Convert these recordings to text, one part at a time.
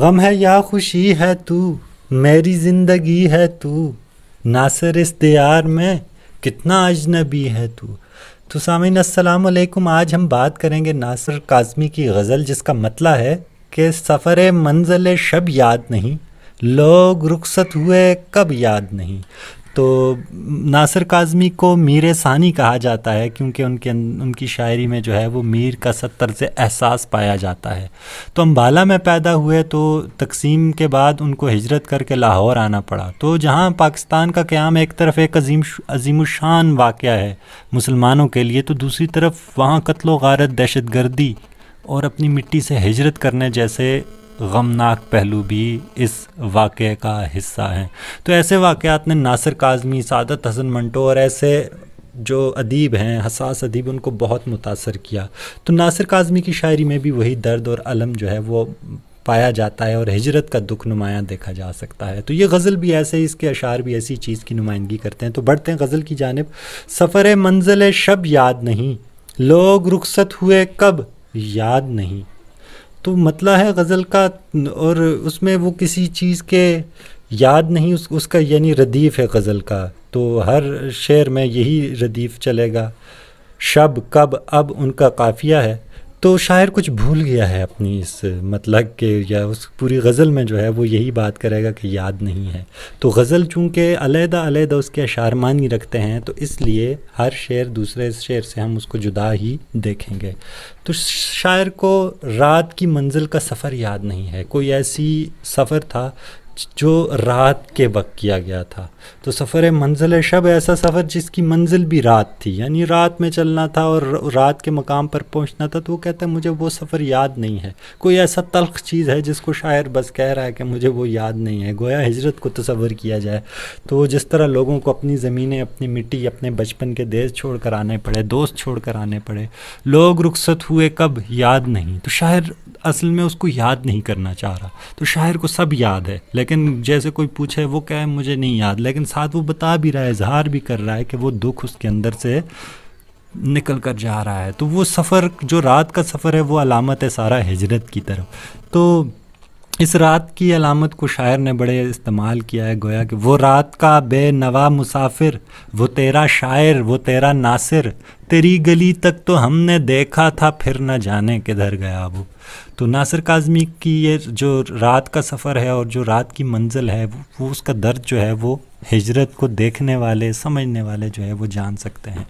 गम है या खुशी है तू मेरी ज़िंदगी है तू नासर इस दियार में कितना अजनबी है तू तो सामिन असलकुम आज हम बात करेंगे नासर काजमी की गज़ल जिसका मतला है कि सफ़र मंजिल शब याद नहीं लोग रुखसत हुए कब याद नहीं तो नासिर काज़मी को मीर सानी कहा जाता है क्योंकि उनके अं, उनकी शायरी में जो है वो मीर का सत्तर से एहसास पाया जाता है तो अम्बाला में पैदा हुए तो तकसीम के बाद उनको हिजरत करके लाहौर आना पड़ा तो जहाँ पाकिस्तान का क़्याम एक तरफ एक अजीम अजीम शान वाक़ है मुसलमानों के लिए तो दूसरी तरफ वहाँ कत्लो गारत दहशत गर्दी और अपनी मिट्टी से हिजरत करने जैसे गमनाक पहलू भी इस वाक़े का हिस्सा हैं तो ऐसे वाक़ात ने नासिर काजमी सादत हसन मंटो और ऐसे जो अदीब हैं हसास अदीब उनको बहुत मुतासर किया तो नासिर काजमी की शायरी में भी वही दर्द और अलम जो है वो पाया जाता है और हिजरत का दुख नुमाया देखा जा सकता है तो ये गज़ल भी ऐसे ही इसके अशार भी ऐसी चीज़ की नुमाइंदगी करते हैं तो बढ़ते हैं गज़ल की जानब सफ़र मंजिल शब याद नहीं लोग रुखसत हुए कब याद नहीं तो मतला है गज़ल का और उसमें वो किसी चीज़ के याद नहीं उस उसका यानी रदीफ़ है गज़ल का तो हर शेर में यही रदीफ़ चलेगा शब कब अब उनका काफ़िया है तो शायर कुछ भूल गया है अपनी इस मतलब के या उस पूरी गज़ल में जो है वो यही बात करेगा कि याद नहीं है तो गज़ल चूँकि अलहदा अलहदा उसके अशार मानी रखते हैं तो इसलिए हर शेर दूसरे शेर से हम उसको जुदा ही देखेंगे तो शायर को रात की मंजिल का सफ़र याद नहीं है कोई ऐसी सफ़र था जो रात के वक्त किया गया था तो सफ़र मंजिल शब ऐसा सफ़र जिसकी मंजिल भी रात थी यानी रात में चलना था और रात के मकाम पर पहुंचना था तो वो कहता है मुझे वो सफ़र याद नहीं है कोई ऐसा तलख चीज़ है जिसको शायर बस कह रहा है कि मुझे वो याद नहीं है गोया हजरत को तस्वर किया जाए तो जिस तरह लोगों को अपनी ज़मीनें अपनी मिट्टी अपने बचपन के देश छोड़ कर आने पड़े दोस्त छोड़ कर आने पड़े लोग रुखसत हुए कब याद नहीं तो शायर असल में उसको याद नहीं करना चाह रहा तो शायर को सब याद है लेकिन जैसे कोई पूछे वो कहे मुझे नहीं याद लेकिन साथ वो बता भी रहा है इजहार भी कर रहा है कि वो दुख उसके अंदर से निकल कर जा रहा है तो वो सफ़र जो रात का सफ़र है वो अलामत है सारा हिजरत की तरफ तो इस रात की अलामत को शायर ने बड़े इस्तेमाल किया है गोया कि वो रात का बे नवा मुसाफिर वो तेरा शायर वो तेरा नासिर तेरी गली तक तो हमने देखा था फिर न जाने किधर गया वो तो नासिर काजमी की ये जो रात का सफ़र है और जो रात की मंजिल है वो, वो उसका दर्द जो है वो हिजरत को देखने वाले समझने वाले जो है वो जान सकते हैं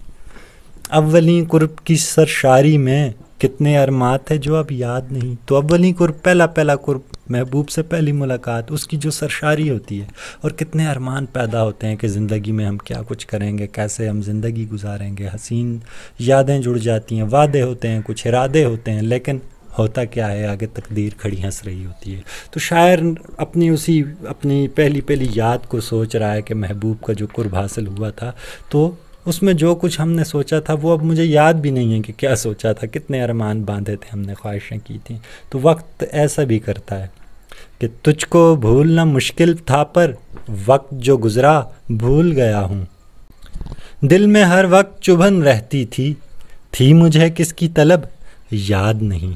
अवली कुर्ब की सरशारी में कितने अरमात है जो अब याद नहीं तो अवली कुर पहला पहला कुर्ब महबूब से पहली मुलाकात उसकी जो सरशारी होती है और कितने अरमान पैदा होते हैं कि ज़िंदगी में हम क्या कुछ करेंगे कैसे हम ज़िंदगी गुजारेंगे हसीन यादें जुड़ जाती हैं वादे होते हैं कुछ इरादे होते हैं लेकिन होता क्या है आगे तकदीर खड़ी हंस रही होती है तो शायर अपनी उसी अपनी पहली पहली याद को सोच रहा है कि महबूब का जो कुर्ब हासिल हुआ था तो उसमें जो कुछ हमने सोचा था वो अब मुझे याद भी नहीं है कि क्या सोचा था कितने अरमान बांधे थे हमने ख्वाहिशें की थी तो वक्त ऐसा भी करता है कि तुझको भूलना मुश्किल था पर वक्त जो गुज़रा भूल गया हूँ दिल में हर वक्त चुभन रहती थी थी मुझे किसकी तलब याद नहीं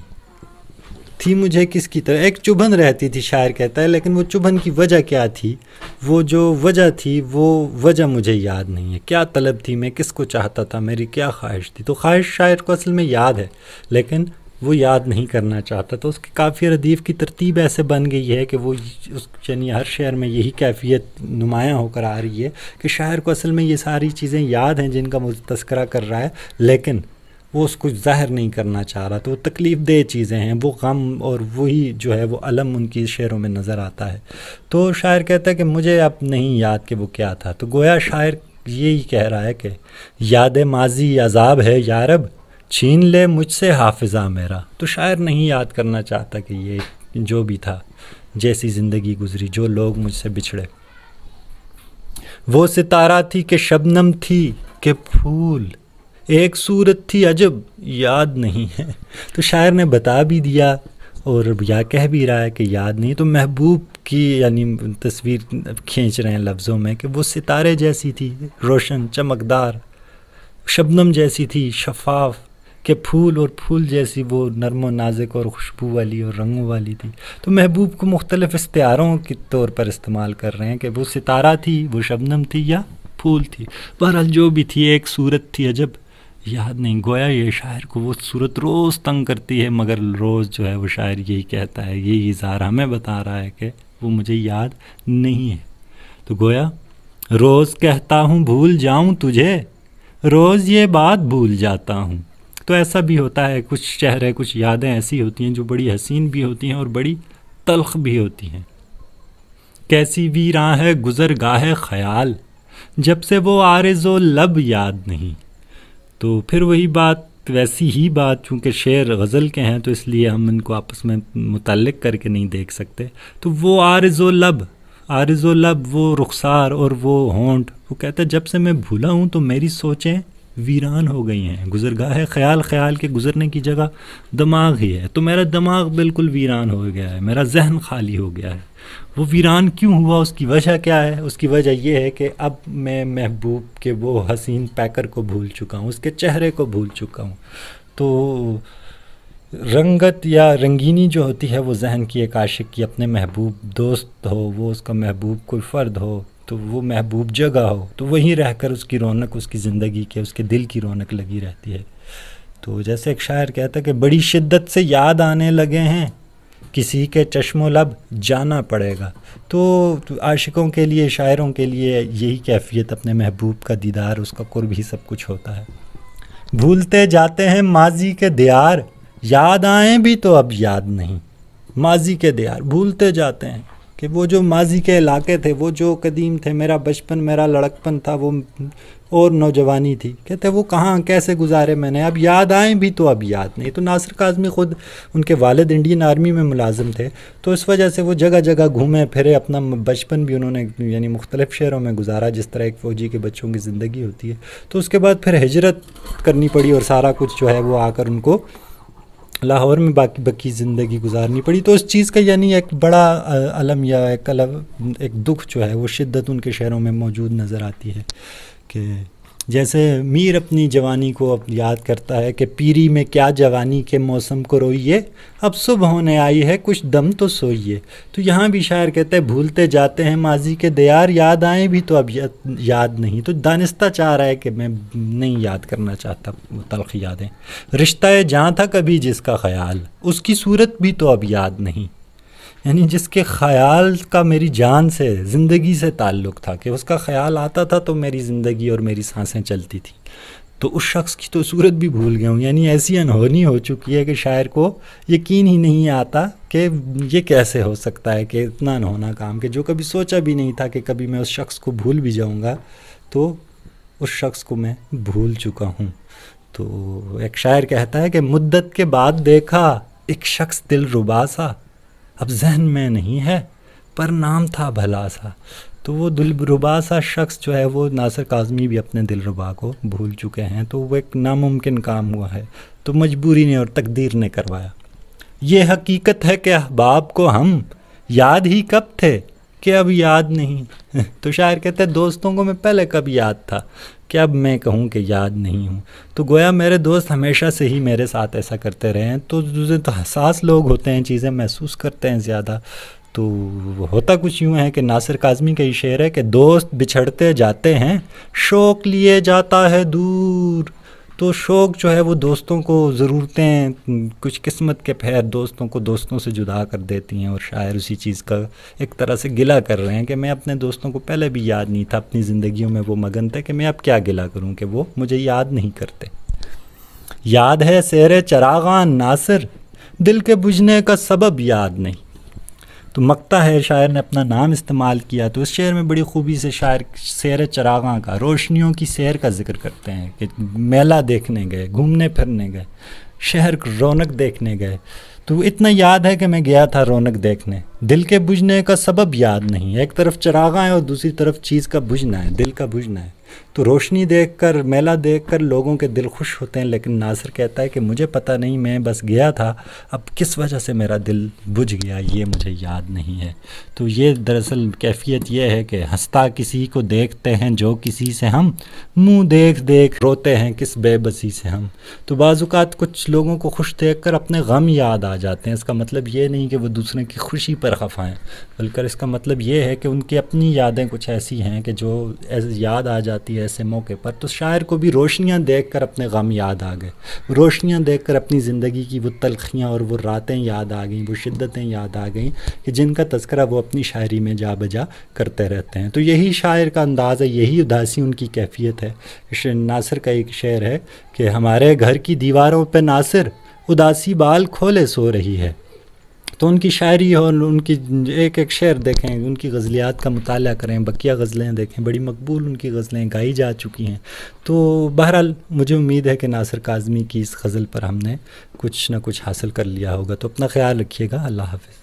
थी मुझे किसकी तरह एक चुभन रहती थी शायर कहता है लेकिन वो चुभन की वजह क्या थी वो जो वजह थी वो वजह मुझे याद नहीं है क्या तलब थी मैं किसको चाहता था मेरी क्या ख्वाहिश थी तो ख्वाहिश शायर को असल में याद है लेकिन वो याद नहीं करना चाहता तो उसकी काफ़ी रदीफ़ की तरतीब ऐसे बन गई है कि वो उस यानी हर शहर में यही कैफियत नुमायाँ होकर आ रही है कि शायर को असल में ये सारी चीज़ें याद हैं जिनका मुझे तस्करा कर रहा है लेकिन वो उसको ज़ाहिर नहीं करना चाह रहा तो वो तकलीफ़ दे चीज़ें हैं वो गम और वही जो है वो अलम उनकी शेरों में नज़र आता है तो शायर कहता है कि मुझे अब नहीं याद कि वो क्या था तो गोया शायर यही कह रहा है कि याद माजी अजाब है यारब छीन ले मुझसे हाफिज़ा मेरा तो शायर नहीं याद करना चाहता कि ये जो भी था जैसी ज़िंदगी गुजरी जो लोग मुझसे बिछड़े वो सितारा थी कि शबनम थी कि फूल एक सूरत थी अजब याद नहीं है तो शायर ने बता भी दिया और या कह भी रहा है कि याद नहीं तो महबूब की यानी तस्वीर खींच रहे हैं लफ्ज़ों में कि वो सितारे जैसी थी रोशन चमकदार शबनम जैसी थी शफाफ के फूल और फूल जैसी वो नरम व नाजुक और खुशबू वाली और रंगों वाली थी तो महबूब को मुख्तलिफ इस्तारों के तौर पर इस्तेमाल कर रहे हैं कि वो सितारा थी वो शबनम थी या फूल थी बहरहाल जो भी थी एक सूरत थी अजब याद नहीं गोया ये शायर को वो सूरत रोज़ तंग करती है मगर रोज़ जो है वो शायर यही कहता है यही इजहार हमें बता रहा है कि वो मुझे याद नहीं है तो गोया रोज़ कहता हूँ भूल जाऊँ तुझे रोज़ ये बात भूल जाता हूँ तो ऐसा भी होता है कुछ चेहरे कुछ यादें ऐसी होती हैं जो बड़ी हसीन भी होती हैं और बड़ी तलख भी होती हैं कैसी भी है गुज़र गाह ख्याल जब से वो आरज़ो लब याद नहीं तो फिर वही बात वैसी ही बात चूँकि शेर गज़ल के हैं तो इसलिए हम इनको आपस में मुतलक करके नहीं देख सकते तो वो आरज़ लब आरजो लब वो रुखसार और वो होंट वो कहता है जब से मैं भूला हूँ तो मेरी सोचें वीरान हो गई हैं गुजरगा है ख्याल ख्याल के गुजरने की जगह दिमाग ही है तो मेरा दिमाग बिल्कुल वीरान हो गया है मेरा जहन खाली हो गया है वो वीरान क्यों हुआ उसकी वजह क्या है उसकी वजह यह है कि अब मैं महबूब के वो हसीन पैकर को भूल चुका हूँ उसके चेहरे को भूल चुका हूँ तो रंगत या रंगीनी जो होती है वो जहन की एक आशिक की अपने महबूब दोस्त हो वो उसका महबूब कोई फ़र्द हो तो वो महबूब जगह हो तो वहीं रहकर उसकी रौनक उसकी ज़िंदगी के उसके दिल की रौनक लगी रहती है तो जैसे एक शायर कहता है कि बड़ी शिद्दत से याद आने लगे हैं किसी के चश्मोलब जाना पड़ेगा तो, तो आशिकों के लिए शायरों के लिए यही कैफियत अपने महबूब का दीदार उसका कुर्ब ही सब कुछ होता है भूलते जाते हैं माजी के दियार याद आए भी तो अब याद नहीं माजी के दियार भूलते जाते हैं कि वो जो माजी के इलाके थे वो जो कदीम थे मेरा बचपन मेरा लड़कपन था वो और नौजवानी थी कहते वो कहाँ कैसे गुजारे मैंने अब याद आए भी तो अब याद नहीं तो नासिर काजमी ख़ुद उनके वालद इंडियन आर्मी में मुलाजम थे तो इस वजह से वो जगह जगह घूमे फिरे अपना बचपन भी उन्होंने यानी मुख्तलिफ़ शहरों में गुजारा जिस तरह एक फ़ौजी के बच्चों की ज़िंदगी होती है तो उसके बाद फिर हजरत करनी पड़ी और सारा कुछ जो है वो आकर उनको लाहौर में बाकी बाकी ज़िंदगी गुजारनी पड़ी तो उस चीज़ का यानी एक बड़ा अलम या एक अलम एक दुख जो है वो शिद्दत उनके शहरों में मौजूद नज़र आती है कि जैसे मीर अपनी जवानी को अब याद करता है कि पीरी में क्या जवानी के मौसम को रोइए अब सुबह होने आई है कुछ दम तो सोइए तो यहाँ भी शायर कहते हैं भूलते जाते हैं माजी के दयार याद आए भी तो अब याद नहीं तो दानिस्ता चाह रहा है कि मैं नहीं याद करना चाहता वो तलख यादें रिश्ता जहाँ था कभी जिसका ख्याल उसकी सूरत भी तो अब याद नहीं यानी जिसके ख्याल का मेरी जान से ज़िंदगी से ताल्लुक़ था कि उसका ख्याल आता था तो मेरी ज़िंदगी और मेरी सांसें चलती थी तो उस शख्स की तो सूरत भी भूल गया हूँ यानी ऐसी अनहोनी हो चुकी है कि शायर को यकीन ही नहीं आता कि ये कैसे हो सकता है कि इतना अनहोना काम कि जो कभी सोचा भी नहीं था कि कभी मैं उस शख्स को भूल भी जाऊँगा तो उस शख्स को मैं भूल चुका हूँ तो एक शायर कहता है कि मुद्दत के बाद देखा एक शख्स दिल रुबा सा अब जहन में नहीं है पर नाम था भला सा तो वो दिलरुबा सा शख्स जो है वो नासिर काजमी भी अपने दिलरुबा को भूल चुके हैं तो वो एक नामुमकिन काम हुआ है तो मजबूरी ने और तकदीर ने करवाया ये हकीकत है कि अहबाब को हम याद ही कब थे कि अब याद नहीं तो शायर कहते हैं दोस्तों को मैं पहले कब याद था कि अब मैं कहूँ कि याद नहीं हूँ तो गोया मेरे दोस्त हमेशा से ही मेरे साथ ऐसा करते रहे हैं तो दूसरे तो हसास लोग होते हैं चीज़ें महसूस करते हैं ज़्यादा तो होता कुछ यूँ है कि नासिर काजमी का ये शेर है कि दोस्त बिछड़ते जाते हैं शौक लिए जाता है दूर तो शौक़ जो है वो दोस्तों को ज़रूरतें कुछ किस्मत के फैर दोस्तों को दोस्तों से जुदा कर देती हैं और शायर उसी चीज़ का एक तरह से गिला कर रहे हैं कि मैं अपने दोस्तों को पहले भी याद नहीं था अपनी ज़िंदगियों में वो मगन थे कि मैं अब क्या गिला करूँ कि वो मुझे याद नहीं करते याद है शेर चरागान नासिर दिल के बुझने का सबब याद नहीं तो मकता है शायर ने अपना नाम इस्तेमाल किया तो उस शेर में बड़ी खूबी से शायर शेर चरागा का रोशनियों की सैर का जिक्र करते हैं कि मेला देखने गए घूमने फिरने गए शहर रौनक देखने गए तो इतना याद है कि मैं गया था रौनक देखने दिल के बुझने का सबब याद नहीं है एक तरफ चरागा है और दूसरी तरफ चीज़ का बुझना है दिल का बुझना है तो रोशनी देखकर मेला देखकर लोगों के दिल खुश होते हैं लेकिन नासिर कहता है कि मुझे पता नहीं मैं बस गया था अब किस वजह से मेरा दिल बुझ गया ये मुझे याद नहीं है तो ये दरअसल कैफियत ये है कि हंसता किसी को देखते हैं जो किसी से हम मुंह देख देख रोते हैं किस बेबसी से हम तो बाजूक कुछ कुछ लोगों को खुश देख कर अपने गम याद आ जाते हैं इसका मतलब ये नहीं कि वो दूसरे की खुशी पर खफा हैं बल्कि इसका मतलब ये है कि उनकी अपनी यादें कुछ ऐसी हैं कि जो याद आ जाती है ऐसे मौके पर तो शायर को भी रोशनियाँ देख कर अपने गम याद आ गए रोशनियाँ देख कर अपनी ज़िंदगी की वो तलखियाँ और वो रातें याद आ गईं वो शिद्दतें याद आ गईं कि जिनका तस्करा वो अपनी शायरी में जा बजा करते रहते हैं तो यही शायर का अंदाज़ है यही उदासी उनकी कैफियत है नासिर का एक शेर है कि हमारे घर की दीवारों पर नासिर उदासी बाल खोले सो रही है तो उनकी शायरी और उनकी एक एक शेर देखें उनकी गज़लियात का मताल करें बकिया गज़लें देखें बड़ी मकबूल उनकी गज़लें गाई जा चुकी हैं तो बहरहाल मुझे उम्मीद है कि नासिर काजमी की इस गज़ल पर हमने कुछ ना कुछ हासिल कर लिया होगा तो अपना ख्याल रखिएगा अल्लाह हाफिज़